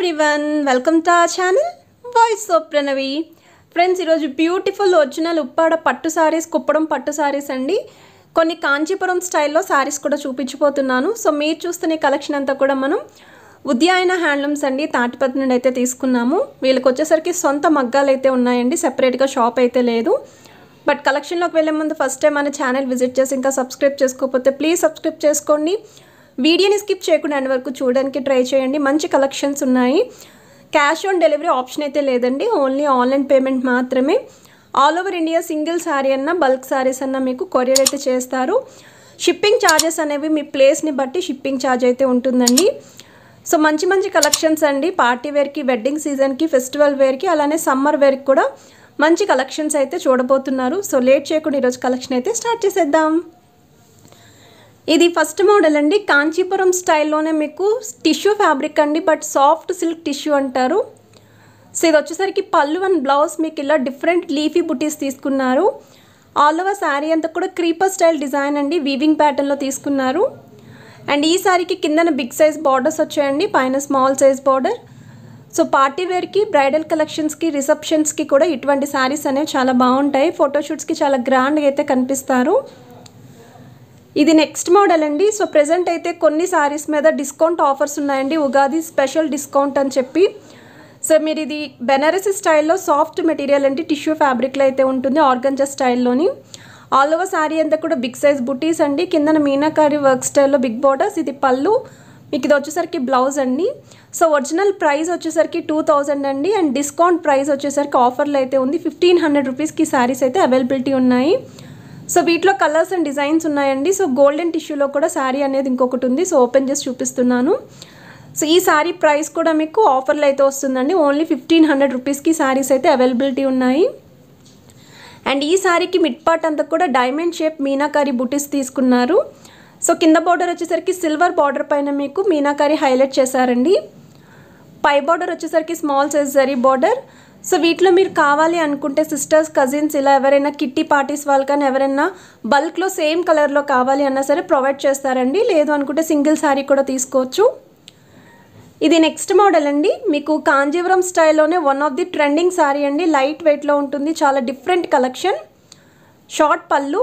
everyone welcome to ఆ channel voice of Pranavi friends ఈరోజు beautiful original Uppada పట్టు సారీస్ కుప్పడం పట్టు సారీస్ అండి కొన్ని కాంచీపురం స్టైల్లో సారీస్ కూడా చూపించిపోతున్నాను సో మీరు చూస్తున్న కలెక్షన్ అంతా కూడా మనం ఉద్యాయన హ్యాండ్లూమ్స్ అండి తాటిపతి నుండి అయితే తీసుకున్నాము వీళ్ళకి వచ్చేసరికి సొంత మగ్గాలు అయితే ఉన్నాయండి సెపరేట్గా షాప్ అయితే లేదు బట్ కలెక్షన్లోకి వెళ్ళే ముందు ఫస్ట్ టైం మన ఛానల్ విజిట్ చేసి ఇంకా సబ్స్క్రైబ్ చేసుకోకపోతే ప్లీజ్ సబ్స్క్రైబ్ చేసుకోండి వీడియోని స్కిప్ చేయకుండా అన్ని వరకు చూడడానికి ట్రై చేయండి మంచి కలెక్షన్స్ ఉన్నాయి క్యాష్ ఆన్ డెలివరీ ఆప్షన్ అయితే లేదండి ఓన్లీ ఆన్లైన్ పేమెంట్ మాత్రమే all over India single sari అన్న బల్క్ శారీస్ అన్న మీకు కొరియర్ అయితే చేస్తారు షిప్పింగ్ ఛార్జెస్ అనేవి మీ ప్లేస్ని బట్టి షిప్పింగ్ ఛార్జ్ అయితే ఉంటుందండి సో మంచి మంచి కలెక్షన్స్ అండి పార్టీ వేర్కి వెడ్డింగ్ సీజన్కి ఫెస్టివల్ వేర్కి అలానే సమ్మర్ వేర్కి కూడా మంచి కలెక్షన్స్ అయితే చూడబోతున్నారు సో లేట్ చేయకుండా ఈరోజు కలెక్షన్ అయితే స్టార్ట్ చేసేద్దాం ఇది ఫస్ట్ మోడల్ అండి కాంచీపురం స్టైల్లోనే మీకు టిష్యూ ఫ్యాబ్రిక్ అండి బట్ సాఫ్ట్ సిల్క్ టిష్యూ అంటారు సో ఇది వచ్చేసరికి పళ్ళు అండ్ బ్లౌజ్ మీకు ఇలా డిఫరెంట్ లీఫీ బుటీస్ తీసుకున్నారు ఆల్ ఓవర్ శారీ అంతా కూడా క్రీపర్ స్టైల్ డిజైన్ అండి వీవింగ్ ప్యాటర్న్లో తీసుకున్నారు అండ్ ఈ శారీకి కిందన బిగ్ సైజ్ బార్డర్స్ వచ్చాయండి పైన small size border so party వేర్కి బ్రైడల్ కలెక్షన్స్కి రిసెప్షన్స్కి కూడా ఇటువంటి శారీస్ అనేవి చాలా బాగుంటాయి ఫోటోషూట్స్కి చాలా గ్రాండ్గా అయితే కనిపిస్తారు ఇది నెక్స్ట్ మోడల్ అండి సో ప్రజెంట్ అయితే కొన్ని శారీస్ మీద డిస్కౌంట్ ఆఫర్స్ ఉన్నాయండి ఉగాది స్పెషల్ డిస్కౌంట్ అని చెప్పి సో మీరు ఇది బెనారసీ స్టైల్లో సాఫ్ట్ మెటీరియల్ అండి టిష్యూ ఫ్యాబ్రిక్లో అయితే ఉంటుంది ఆర్గంజా స్టైల్లోని ఆల్ ఓవర్ శారీ అంతా కూడా బిగ్ సైజ్ బుటీస్ అండి కిందన మీనాకారి వర్క్ స్టైల్లో బిగ్ బార్డర్స్ ఇది పళ్ళు మీకు ఇది వచ్చేసరికి బ్లౌజ్ అండి సో ఒరిజినల్ ప్రైస్ వచ్చేసరికి టూ థౌజండ్ అండి అండ్ డిస్కౌంట్ ప్రైస్ వచ్చేసరికి ఆఫర్లో అయితే ఉంది ఫిఫ్టీన్ హండ్రెడ్ రూపీస్కి శారీస్ అయితే అవైలబిలిటీ ఉన్నాయి సో వీటిలో కలర్స్ అండ్ డిజైన్స్ ఉన్నాయండి సో గోల్డెన్ టిష్యూలో కూడా శారీ అనేది ఇంకొకటి ఉంది సో ఓపెన్ చేసి చూపిస్తున్నాను సో ఈ శారీ ప్రైస్ కూడా మీకు ఆఫర్లు అయితే వస్తుందండి ఓన్లీ ఫిఫ్టీన్ హండ్రెడ్ రూపీస్కి శారీస్ అయితే అవైలబిలిటీ ఉన్నాయి అండ్ ఈ శారీకి మిడ్ పార్ట్ అంతా కూడా డైమండ్ షేప్ మీనాకారి బుటీస్ తీసుకున్నారు సో కింద బార్డర్ వచ్చేసరికి సిల్వర్ బార్డర్ పైన మీకు మీనాకారి హైలైట్ చేశారండి పై బార్డర్ వచ్చేసరికి small size zari border so వీటిలో మీరు కావాలి అనుకుంటే సిస్టర్స్ కజిన్స్ ఇలా ఎవరైనా కిట్టి పార్టీస్ వాళ్ళు కానీ ఎవరైనా బల్క్లో సేమ్ కలర్లో కావాలి అన్నా సరే ప్రొవైడ్ చేస్తారండి లేదు అనుకుంటే సింగిల్ శారీ కూడా తీసుకోవచ్చు ఇది నెక్స్ట్ మోడల్ అండి మీకు కాంజీవరం స్టైల్లోనే one of the trending sari అండి లైట్ వెయిట్లో ఉంటుంది చాలా డిఫరెంట్ కలెక్షన్ షార్ట్ పళ్ళు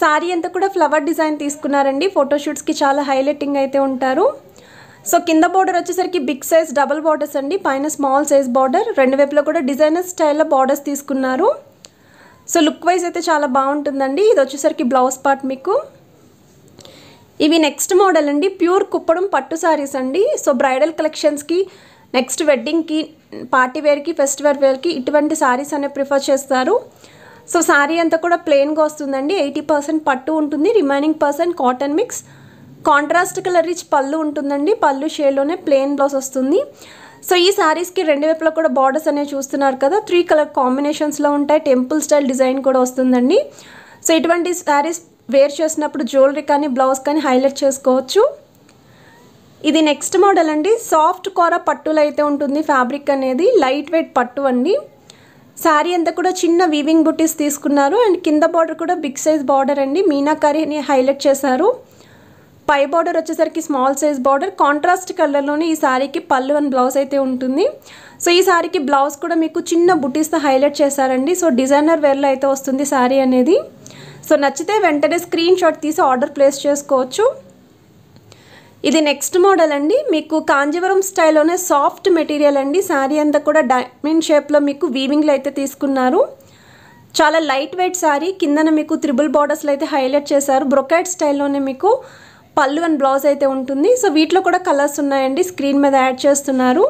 శారీ అంతా కూడా ఫ్లవర్ డిజైన్ తీసుకున్నారండి ఫోటోషూట్స్కి చాలా హైలైటింగ్ అయితే ఉంటారు సో కింద బార్డర్ వచ్చేసరికి బిగ్ సైజ్ డబల్ బార్డర్స్ అండి పైన స్మాల్ సైజ్ బార్డర్ రెండు వైపులో కూడా డిజైనర్ స్టైల్లో బార్డర్స్ తీసుకున్నారు సో లుక్ వైజ్ అయితే చాలా బాగుంటుందండి ఇది వచ్చేసరికి బ్లౌజ్ పార్ట్ మీకు ఇవి నెక్స్ట్ మోడల్ అండి ప్యూర్ కుప్పడం పట్టు శారీస్ అండి సో బ్రైడల్ కలెక్షన్స్కి నెక్స్ట్ వెడ్డింగ్కి పార్టీ వేర్కి ఫెస్టివల్ వేర్కి ఇటువంటి శారీస్ అనేవి ప్రిఫర్ చేస్తారు సో శారీ అంతా కూడా ప్లెయిన్గా వస్తుందండి ఎయిటీ పర్సెంట్ పట్టు ఉంటుంది remaining percent cotton mix contrast colour rich పళ్ళు ఉంటుందండి పళ్ళు షేడ్లోనే ప్లెయిన్ బ్లౌజ్ వస్తుంది సో ఈ శారీస్కి రెండు వైపులా కూడా బార్డర్స్ అనేవి చూస్తున్నారు కదా త్రీ కలర్ కాంబినేషన్స్లో ఉంటాయి టెంపుల్ స్టైల్ డిజైన్ కూడా వస్తుందండి సో ఇటువంటి శారీస్ వేర్ చేసినప్పుడు జ్యువెలరీ కానీ బ్లౌజ్ కానీ హైలైట్ చేసుకోవచ్చు ఇది నెక్స్ట్ మోడల్ అండి సాఫ్ట్ కోర పట్టులు అయితే ఉంటుంది ఫ్యాబ్రిక్ అనేది లైట్ వెయిట్ పట్టు అండి శారీ అంతా కూడా చిన్న వీవింగ్ బుటీస్ తీసుకున్నారు అండ్ కింద బార్డర్ కూడా బిగ్ సైజ్ బార్డర్ అండి మీనాకారీని హైలైట్ చేశారు పై బార్డర్ వచ్చేసరికి స్మాల్ సైజ్ బార్డర్ కాంట్రాస్ట్ కలర్లోనే ఈ శారీకి పళ్ళు అండ్ బ్లౌజ్ అయితే ఉంటుంది సో ఈ శారీకి బ్లౌజ్ కూడా మీకు చిన్న బుటీస్తో హైలైట్ చేశారండి సో డిజైనర్ వేర్లో అయితే వస్తుంది శారీ అనేది సో నచ్చితే వెంటనే స్క్రీన్ షాట్ తీసి ఆర్డర్ ప్లేస్ చేసుకోవచ్చు ఇది నెక్స్ట్ మోడల్ అండి మీకు కాంజీవరం స్టైల్లోనే సాఫ్ట్ మెటీరియల్ అండి శారీ అంతా కూడా డైమండ్ షేప్లో మీకు వీవింగ్లో అయితే తీసుకున్నారు చాలా లైట్ వెయిట్ శారీ కిందన మీకు త్రిబుల్ బార్డర్స్లో అయితే హైలైట్ చేశారు బ్రొకైట్ స్టైల్లోనే మీకు పళ్ళు అండ్ బ్లౌజ్ అయితే ఉంటుంది సో వీటిలో కూడా కలర్స్ ఉన్నాయండి స్క్రీన్ మీద యాడ్ చేస్తున్నారు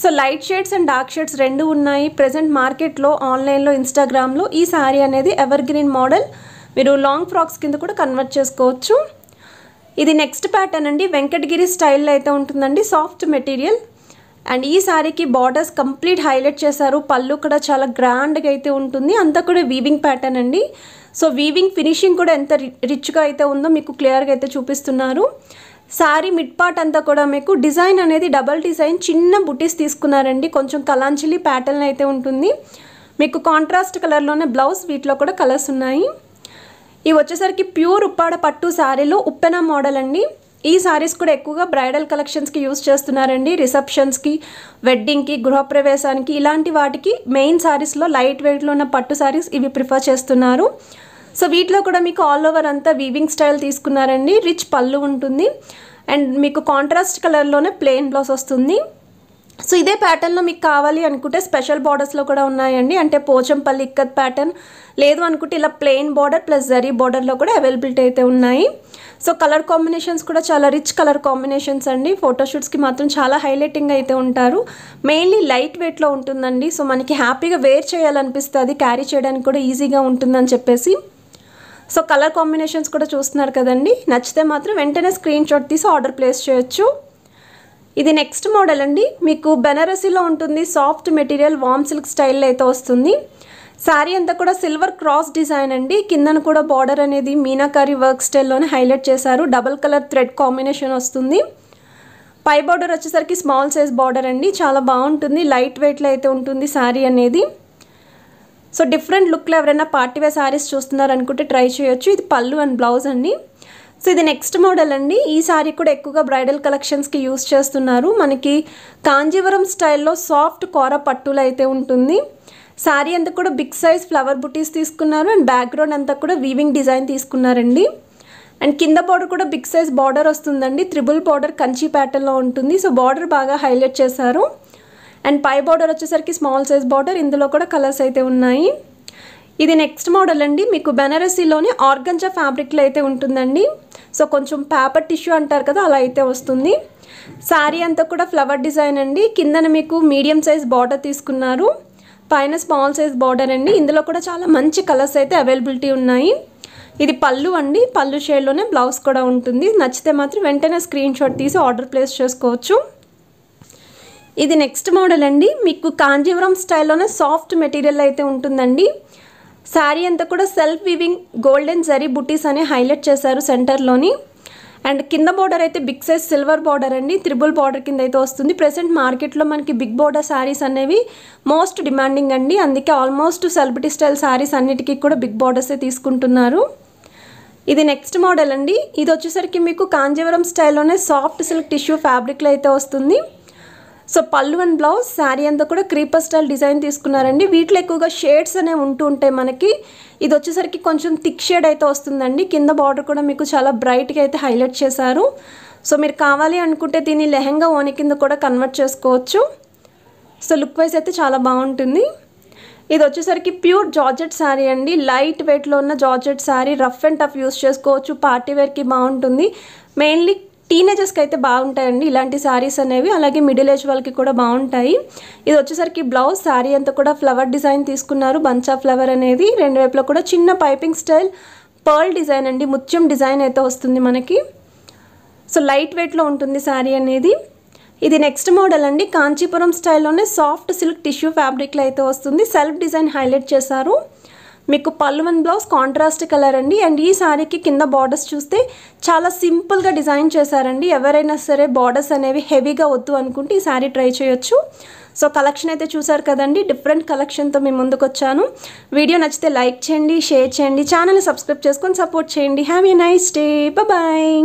so light shades and dark shades రెండు ఉన్నాయి ప్రజెంట్ మార్కెట్లో ఆన్లైన్లో ఇన్స్టాగ్రామ్లో ఈ శారీ అనేది ఎవర్ గ్రీన్ మోడల్ మీరు లాంగ్ ఫ్రాక్స్ కింద కూడా కన్వర్ట్ చేసుకోవచ్చు ఇది నెక్స్ట్ ప్యాటర్న్ అండి వెంకటగిరి స్టైల్లో అయితే ఉంటుందండి సాఫ్ట్ మెటీరియల్ అండ్ ఈ శారీకి బార్డర్స్ కంప్లీట్ హైలైట్ చేశారు పళ్ళు కూడా చాలా గ్రాండ్గా అయితే ఉంటుంది అంతా కూడా వీవింగ్ ప్యాటర్న్ అండి సో వీవింగ్ ఫినిషింగ్ కూడా ఎంత రిచ్గా అయితే ఉందో మీకు క్లియర్గా అయితే చూపిస్తున్నారు శారీ మిడ్ పార్ట్ అంతా కూడా మీకు డిజైన్ అనేది డబల్ డిజైన్ చిన్న బుటీస్ తీసుకున్నారండి కొంచెం కలాంచిలి ప్యాటర్న్ అయితే ఉంటుంది మీకు కాంట్రాస్ట్ కలర్లోనే బ్లౌజ్ వీటిలో కూడా కలర్స్ ఉన్నాయి ఇవి వచ్చేసరికి ప్యూర్ ఉప్పాడ పట్టు శారీలో ఉప్పెన మోడల్ అండి ఈ సారీస్ కూడా ఎక్కువగా బ్రైడల్ కలెక్షన్స్కి యూస్ చేస్తున్నారండి రిసెప్షన్స్కి వెడ్డింగ్కి గృహప్రవేశానికి ఇలాంటి వాటికి మెయిన్ సారీస్లో లైట్ వెయిట్లో ఉన్న పట్టు సారీస్ ఇవి ప్రిఫర్ చేస్తున్నారు సో వీటిలో కూడా మీకు ఆల్ ఓవర్ అంతా వీవింగ్ స్టైల్ తీసుకున్నారండి రిచ్ పళ్ళు ఉంటుంది అండ్ మీకు కాంట్రాస్ట్ కలర్లోనే ప్లెయిన్ బ్లౌజ్ వస్తుంది సో ఇదే ప్యాటర్న్లో మీకు కావాలి అనుకుంటే స్పెషల్ బార్డర్స్లో కూడా ఉన్నాయండి అంటే పోచంపల్లి ఇక్కత్ ప్యాటర్న్ లేదు అనుకుంటే ఇలా ప్లెయిన్ బార్డర్ ప్లస్ జరీ బార్డర్లో కూడా అవైలబిలిటీ అయితే ఉన్నాయి సో కలర్ కాంబినేషన్స్ కూడా చాలా రిచ్ కలర్ కాంబినేషన్స్ అండి ఫోటోషూట్స్కి మాత్రం చాలా హైలైటింగ్ అయితే ఉంటారు మెయిన్లీ లైట్ వెయిట్లో ఉంటుందండి సో మనకి హ్యాపీగా వేర్ చేయాలనిపిస్తుంది క్యారీ చేయడానికి కూడా ఈజీగా ఉంటుందని చెప్పేసి సో కలర్ కాంబినేషన్స్ కూడా చూస్తున్నారు కదండి నచ్చితే మాత్రం వెంటనే స్క్రీన్ షాట్ తీసి ఆర్డర్ ప్లేస్ చేయొచ్చు ఇది నెక్స్ట్ మోడల్ అండి మీకు బెనారసీలో ఉంటుంది సాఫ్ట్ మెటీరియల్ వామ్ సిల్క్ స్టైల్లో అయితే వస్తుంది శారీ అంతా కూడా సిల్వర్ క్రాస్ డిజైన్ అండి కిందన కూడా బార్డర్ అనేది మీనాకారి వర్క్ స్టైల్లోనే హైలైట్ చేశారు డబల్ కలర్ థ్రెడ్ కాంబినేషన్ వస్తుంది పై బార్డర్ వచ్చేసరికి స్మాల్ సైజ్ బార్డర్ అండి చాలా బాగుంటుంది లైట్ వెయిట్లో అయితే ఉంటుంది శారీ అనేది సో డిఫరెంట్ లుక్లో ఎవరైనా పార్టీవేర్ శారీస్ చూస్తున్నారనుకుంటే ట్రై చేయొచ్చు ఇది పళ్ళు అండ్ బ్లౌజ్ అండి సో ఇది నెక్స్ట్ మోడల్ అండి ఈ సారీ కూడా ఎక్కువగా బ్రైడల్ కలెక్షన్స్కి యూస్ చేస్తున్నారు మనకి కాంజీవరం స్టైల్లో సాఫ్ట్ కూర పట్టులు అయితే ఉంటుంది శారీ అంతా కూడా బిగ్ సైజ్ ఫ్లవర్ బుటీస్ తీసుకున్నారు అండ్ బ్యాక్గ్రౌండ్ అంతా కూడా వీవింగ్ డిజైన్ తీసుకున్నారండి అండ్ కింద బార్డర్ కూడా బిగ్ సైజ్ బార్డర్ వస్తుందండి త్రిబుల్ బార్డర్ కంచి ప్యాటర్న్లో ఉంటుంది సో బార్డర్ బాగా హైలైట్ చేశారు అండ్ పై బార్డర్ వచ్చేసరికి స్మాల్ సైజ్ బార్డర్ ఇందులో కూడా కలర్స్ అయితే ఉన్నాయి ఇది నెక్స్ట్ మోడల్ అండి మీకు బెనారసీలోని ఆర్గంజా ఫ్యాబ్రిక్లో అయితే ఉంటుందండి సో కొంచెం పేపర్ టిష్యూ అంటారు కదా అలా అయితే వస్తుంది శారీ అంతా కూడా ఫ్లవర్ డిజైన్ అండి కిందన మీకు మీడియం సైజ్ బార్డర్ తీసుకున్నారు పైన స్మాల్ సైజ్ బార్డర్ అండి ఇందులో కూడా చాలా మంచి కలర్స్ అయితే అవైలబిలిటీ ఉన్నాయి ఇది పళ్ళు అండి పళ్ళు షేడ్లోనే బ్లౌజ్ కూడా ఉంటుంది నచ్చితే మాత్రం వెంటనే స్క్రీన్ షాట్ తీసి ఆర్డర్ ప్లేస్ చేసుకోవచ్చు ఇది నెక్స్ట్ మోడల్ అండి మీకు కాంజీవరం స్టైల్లోనే సాఫ్ట్ మెటీరియల్ అయితే ఉంటుందండి శారీ అంతా కూడా సెల్ఫ్ వివింగ్ గోల్డెన్ జరీ బుటీస్ అని హైలైట్ చేశారు సెంటర్లోని అండ్ కింద బార్డర్ అయితే బిగ్ సైజ్ సిల్వర్ బార్డర్ అండి త్రిబుల్ బార్డర్ కింద అయితే వస్తుంది ప్రెసెంట్ మార్కెట్లో మనకి బిగ్ బార్డర్ శారీస్ అనేవి మోస్ట్ డిమాండింగ్ అండి అందుకే ఆల్మోస్ట్ సెలబ్రిటీ స్టైల్ శారీస్ అన్నిటికీ కూడా బిగ్ బార్డర్సే తీసుకుంటున్నారు ఇది నెక్స్ట్ మోడల్ అండి ఇది వచ్చేసరికి మీకు కాంజీవరం స్టైల్లోనే సాఫ్ట్ సిల్క్ టిష్యూ ఫ్యాబ్రిక్లో అయితే వస్తుంది సో పళ్ళు అండ్ బ్లౌజ్ శారీ అంతా కూడా క్రీపర్ స్టైల్ డిజైన్ తీసుకున్నారండి వీటిలో ఎక్కువగా షేడ్స్ అనేవి ఉంటూ ఉంటాయి మనకి ఇది వచ్చేసరికి కొంచెం థిక్ షేడ్ అయితే వస్తుందండి కింద బార్డర్ కూడా మీకు చాలా బ్రైట్గా అయితే హైలైట్ చేశారు సో మీరు కావాలి అనుకుంటే దీన్ని లెహంగా ఓని కింద కూడా కన్వర్ట్ చేసుకోవచ్చు సో లుక్ వైజ్ అయితే చాలా బాగుంటుంది ఇది వచ్చేసరికి ప్యూర్ జార్జెట్ శారీ అండి లైట్ వెయిట్లో ఉన్న georgette sari rough and tough use చేసుకోవచ్చు పార్టీ వేర్కి బాగుంటుంది మెయిన్లీ టీనేజర్స్కి అయితే బాగుంటాయండి ఇలాంటి శారీస్ అనేవి అలాగే మిడిల్ ఏజ్ వాళ్ళకి కూడా బాగుంటాయి ఇది వచ్చేసరికి బ్లౌజ్ శారీ అంతా కూడా ఫ్లవర్ డిజైన్ తీసుకున్నారు బంచా ఫ్లవర్ అనేది రెండు వైపులో కూడా చిన్న పైపింగ్ స్టైల్ పర్ల్ డిజైన్ అండి ముత్యం డిజైన్ అయితే వస్తుంది మనకి సో లైట్ వెయిట్లో ఉంటుంది శారీ అనేది ఇది నెక్స్ట్ మోడల్ అండి కాంచీపురం స్టైల్లోనే సాఫ్ట్ సిల్క్ టిష్యూ ఫ్యాబ్రిక్లో అయితే వస్తుంది సెల్ఫ్ డిజైన్ హైలైట్ చేశారు మీకు పల్లువన్ బ్లౌజ్ కాంట్రాస్ట్ కలర్ అండి అండ్ ఈ శారీకి కింద బార్డర్స్ చూస్తే చాలా సింపుల్గా డిజైన్ చేశారండి ఎవరైనా సరే బార్డర్స్ అనేవి హెవీగా వద్దు అనుకుంటే ఈ శారీ ట్రై చేయొచ్చు సో కలెక్షన్ అయితే చూసారు కదండి డిఫరెంట్ కలెక్షన్తో మేము ముందుకు వచ్చాను వీడియో నచ్చితే లైక్ చేయండి షేర్ చేయండి ఛానల్ని సబ్స్క్రైబ్ చేసుకొని సపోర్ట్ చేయండి have a nice day bye